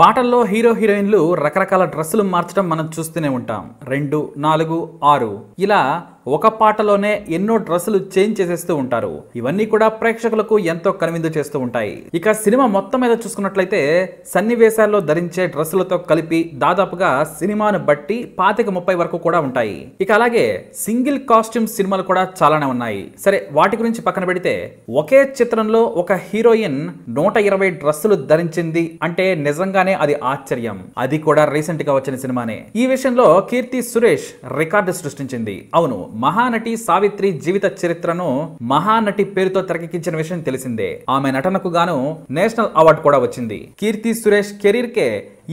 పాటల్లో హీరో హీరోయిన్లు రకరకాల డ్రెస్సులు మార్చడం మనం చూస్తూనే ఉంటాం రెండు నాలుగు ఆరు ఇలా ఒక పాటలోనే ఎన్నో డ్రెస్సులు చేంజ్ చేసేస్తూ ఉంటారు ఇవన్నీ కూడా ప్రేక్షకులకు ఎంతో కనువిందు చేస్తూ ఉంటాయి ఇక సినిమా మొత్తం మీద చూసుకున్నట్లయితే సన్నివేశాల్లో ధరించే డ్రెస్సులతో కలిపి దాదాపుగా సినిమాను బట్టి పాతిక ముప్పై వరకు కూడా ఉంటాయి ఇక అలాగే సింగిల్ కాస్ట్యూమ్ సినిమాలు కూడా చాలానే ఉన్నాయి సరే వాటి గురించి పక్కన పెడితే ఒకే చిత్రంలో ఒక హీరోయిన్ నూట ఇరవై డ్రెస్సులు ధరించింది అంటే నిజంగానే అది ఆశ్చర్యం అది కూడా రీసెంట్ గా వచ్చిన సినిమానే ఈ విషయంలో కీర్తి సురేష్ రికార్డు సృష్టించింది అవును మహానటి సావిత్రి జీవిత చరిత్రను మహానటి పేరుతో తెరకెక్కించిన విషయం తెలిసిందే ఆమె నటనకు గాను నేషనల్ అవార్డు కూడా వచ్చింది కీర్తి సురేష్ కెరీర్ కే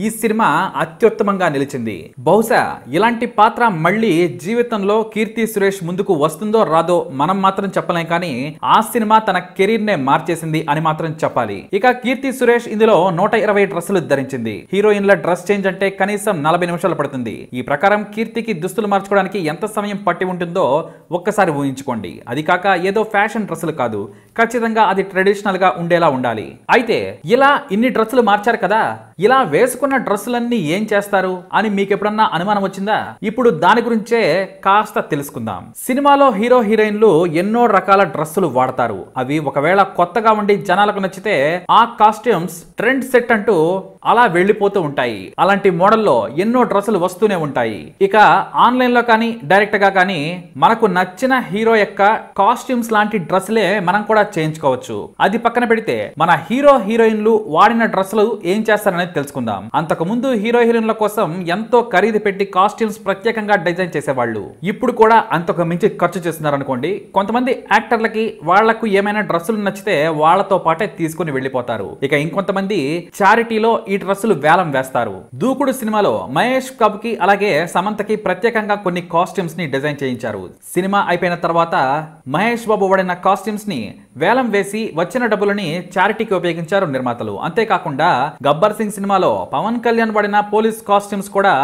ఈ సినిమా అత్యుత్తమంగా నిలిచింది బహుశా ఇలాంటి పాత్ర మళ్ళీ జీవితంలో కీర్తి సురేష్ ముందుకు వస్తుందో రాదో మనం మాత్రం చెప్పలేం కానీ ఆ సినిమా తన కెరీర్ నే మార్చేసింది అని మాత్రం చెప్పాలి ఇక కీర్తి సురేష్ ఇందులో నూట ఇరవై డ్రెస్సులు ధరించింది హీరోయిన్ల డ్రెస్ చేంజ్ అంటే కనీసం నలభై నిమిషాలు పడుతుంది ఈ ప్రకారం కీర్తికి దుస్తులు మార్చుకోవడానికి ఎంత సమయం పట్టి ఉంటుందో ఉంటుందో ఒక్కసారి ఊహించుకోండి అది కాక ఏదో ఫ్యాషన్ డ్రెస్సులు కాదు ఖచ్చితంగా అది ట్రెడిషనల్ గా ఉండేలా ఉండాలి అయితే ఇలా ఇన్ని డ్రెస్సులు మార్చారు కదా ఇలా వేసుకున్న డ్రెస్సులన్నీ ఏం చేస్తారు అని మీకు ఎప్పుడన్నా అనుమానం వచ్చిందా ఇప్పుడు దాని గురించే కాస్త తెలుసుకుందాం సినిమాలో హీరో హీరోయిన్లు ఎన్నో రకాల డ్రెస్సులు వాడతారు అవి ఒకవేళ కొత్తగా ఉండి జనాలకు నచ్చితే ఆ కాస్ట్యూమ్స్ ట్రెండ్ సెట్ అంటూ అలా వెళ్ళిపోతూ ఉంటాయి అలాంటి మోడల్లో ఎన్నో డ్రెస్సులు వస్తూనే ఉంటాయి ఇక ఆన్లైన్ లో కానీ డైరెక్ట్ గా కానీ మనకు నచ్చిన హీరో యొక్క కాస్ట్యూమ్స్ లాంటి డ్రెస్సులే మనం కూడా చేయించుకోవచ్చు అది పక్కన పెడితే మన హీరో హీరోయిన్లు వాడిన డ్రెస్సులు ఏం చేస్తారనేది సంగతి తెలుసుకుందాం అంతకుముందు హీరో హీరోయిన్ల కోసం ఎంతో ఖరీదు పెట్టి కాస్ట్యూమ్స్ ప్రత్యేకంగా డిజైన్ చేసేవాళ్ళు ఇప్పుడు కూడా అంతకు మించి ఖర్చు చేస్తున్నారనుకోండి కొంతమంది యాక్టర్లకి వాళ్లకు ఏమైనా డ్రెస్సులు నచ్చితే వాళ్లతో పాటే తీసుకుని వెళ్ళిపోతారు ఇక ఇంకొంతమంది చారిటీలో ఈ డ్రెస్సులు వేలం వేస్తారు దూకుడు సినిమాలో మహేష్ బాబు కి అలాగే సమంతకి ప్రత్యేకంగా కొన్ని కాస్ట్యూమ్స్ ని డిజైన్ చేయించారు సినిమా అయిపోయిన తర్వాత మహేష్ బాబు వాడిన కాస్ట్యూమ్స్ ని వేలం వేసి వచ్చిన డబ్బులని చారిటీకి ఉపయోగించారు నిర్మాతలు అంతేకాకుండా గబ్బర్ సింగ్ సినిమాలో పవన్ కళ్యాణ్ పడిన పోలీస్ కాస్ట్యూమ్స్ కూడా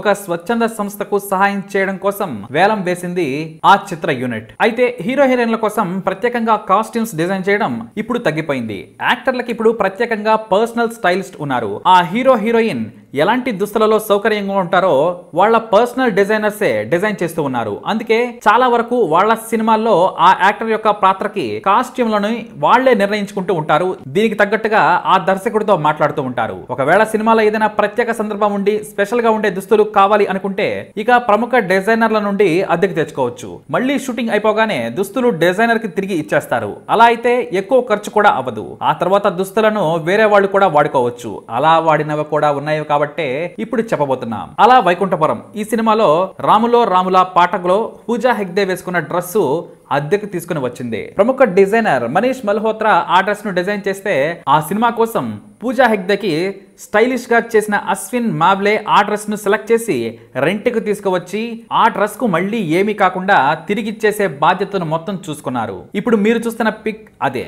ఒక స్వచ్ఛంద సంస్థకు సహాయం చేయడం కోసం వేలం వేసింది ఆ చిత్ర యూనిట్ అయితే హీరో హీరోయిన్ల కోసం ప్రత్యేకంగా కాస్ట్యూమ్స్ డిజైన్ చేయడం ఇప్పుడు తగ్గిపోయింది యాక్టర్లకి ఇప్పుడు ప్రత్యేకంగా పర్సనల్ స్టైలిస్ట్ ఉన్నారు ఆ హీరో హీరోయిన్ ఎలాంటి దుస్తులలో సౌకర్యంగా ఉంటారో వాళ్ళ పర్సనల్ డిజైనర్సే డిజైన్ చేస్తూ ఉన్నారు అందుకే చాలా వరకు వాళ్ళ సినిమాల్లో ఆ యాక్టర్ యొక్క పాత్రకి కాస్ట్యూమ్లను వాళ్లే నిర్ణయించుకుంటూ ఉంటారు దీనికి తగ్గట్టుగా ఆ దర్శకుడితో మాట్లాడుతూ ఉంటారు ఒకవేళ సినిమాలో ఏదైనా ప్రత్యేక సందర్భం ఉండి స్పెషల్ గా ఉండే దుస్తులు కావాలి అనుకుంటే ఇక ప్రముఖ డిజైనర్ల నుండి అద్దెకు తెచ్చుకోవచ్చు మళ్ళీ షూటింగ్ అయిపోగానే దుస్తులు డిజైనర్ కి తిరిగి ఇచ్చేస్తారు అలా అయితే ఎక్కువ ఖర్చు కూడా అవ్వదు ఆ తర్వాత దుస్తులను వేరే వాళ్ళు కూడా వాడుకోవచ్చు అలా వాడినవి కూడా ఉన్నాయి కాబట్టి కాబట్టే ఇప్పుడు చెప్పబోతున్నాం అలా వైకుంఠపురం ఈ సినిమాలో రాములో రాముల పాఠకులో పూజా హెగ్దే వేసుకున్న డ్రెస్సు అద్దెకు తీసుకుని వచ్చింది ప్రముఖ డిజైనర్ మనీష్ మల్హోత్రా ఆ డ్రెస్ ను డిజైన్ చేస్తే ఆ సినిమా కోసం పూజా హెగ్దేకి స్టైలిష్ గా చేసిన అశ్విన్ మావ్లే ఆ డ్రెస్ ను సెలెక్ట్ చేసి కు తీసుకువచ్చి ఆ డ్రెస్ కు మళ్ళీ ఏమీ కాకుండా తిరిగిచ్చేసే బాధ్యతను మొత్తం చూసుకున్నారు ఇప్పుడు మీరు చూస్తున్న పిక్ అదే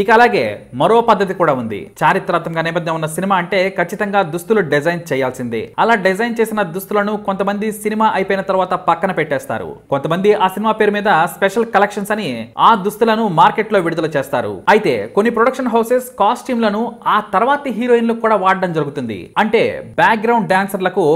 ఇక అలాగే మరో పద్ధతి కూడా ఉంది చారిత్రాత్మక నేపథ్యం ఉన్న సినిమా అంటే ఖచ్చితంగా దుస్తులు డిజైన్ చేయాల్సిందే అలా డిజైన్ చేసిన దుస్తులను కొంతమంది సినిమా అయిపోయిన తర్వాత పక్కన పెట్టేస్తారు కొంతమంది ఆ సినిమా పేరు మీద స్పెషల్ కలెక్షన్స్ అని ఆ దుస్తులను మార్కెట్ లో విడుదల చేస్తారు అయితే కొన్ని ప్రొడక్షన్ హౌసెస్ కాస్ట్యూమ్లను ఆ తర్వాత హీరోయిన్లకు కూడా వాడడం జరుగుతుంది అంటే బ్యాక్గ్రౌండ్ డాన్సర్లకు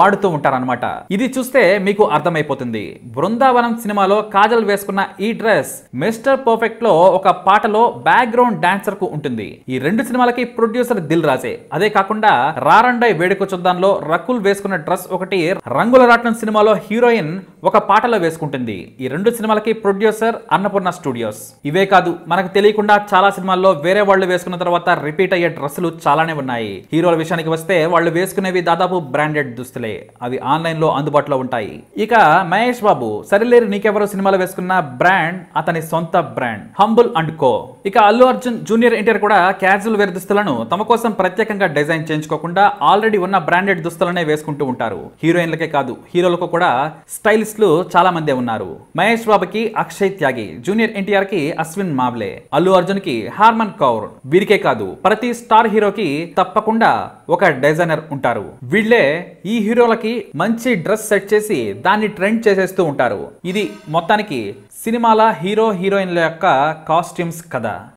వాడుతూ ఉంటారనమాట ఇది చూస్తే మీకు అర్థమైపోతుంది బృందావనం సినిమాలో కాజల్ వేసుకున్న ఈ డ్రెస్ మిస్టర్ పర్ఫెక్ట్ లో ఒక పాటలో బ్యాక్ బ్యాక్గ్రౌండ్ డాన్సర్ కు ఉంటుంది ఈ రెండు సినిమాలకి ప్రొడ్యూసర్ దిల్ రాజే అదే కాకుండా రారండై వేడుక లో రకుల్ వేసుకున్న డ్రెస్ ఒకటి రంగుల రాట్నం సినిమాలో హీరోయిన్ ఒక పాటలో వేసుకుంటుంది ఈ రెండు సినిమాలకి ప్రొడ్యూసర్ అన్నపూర్ణ స్టూడియోస్ ఇవే కాదు మనకు తెలియకుండా చాలా సినిమాల్లో వేరే వాళ్ళు వేసుకున్న తర్వాత రిపీట్ అయ్యే డ్రెస్సులు చాలానే ఉన్నాయి హీరోల విషయానికి వస్తే వాళ్ళు వేసుకునేవి దాదాపు బ్రాండెడ్ దుస్తులే అవి లో అందుబాటులో ఉంటాయి ఇక మహేష్ బాబు సరిలేరు నీకెవరో సినిమాలో వేసుకున్న బ్రాండ్ అతని సొంత బ్రాండ్ హంబుల్ అండ్ కో ఇక అల్లు అర్జున్ జూనియర్ ఎన్టీఆర్ కూడా క్యాజువల్ వేర్ దుస్తులను తమ కోసం ప్రత్యేకంగా డిజైన్ చేయించుకోకుండా ఆల్రెడీ ఉన్న బ్రాండెడ్ దుస్తులనే వేసుకుంటూ ఉంటారు హీరోయిన్లకే కాదు హీరోలకు కూడా స్టైల్స్ ఆర్టిస్టులు చాలా మందే ఉన్నారు మహేష్ బాబుకి అక్షయ్ త్యాగి జూనియర్ ఎన్టీఆర్ కి అశ్విన్ మావ్లే అల్లు అర్జున్ కి హార్మన్ కౌర్ వీరికే కాదు ప్రతి స్టార్ హీరోకి తప్పకుండా ఒక డిజైనర్ ఉంటారు వీళ్లే ఈ హీరోలకి మంచి డ్రెస్ సెట్ చేసి దాన్ని ట్రెండ్ చేసేస్తూ ఉంటారు ఇది మొత్తానికి సినిమాల హీరో హీరోయిన్ల యొక్క కాస్ట్యూమ్స్ కథ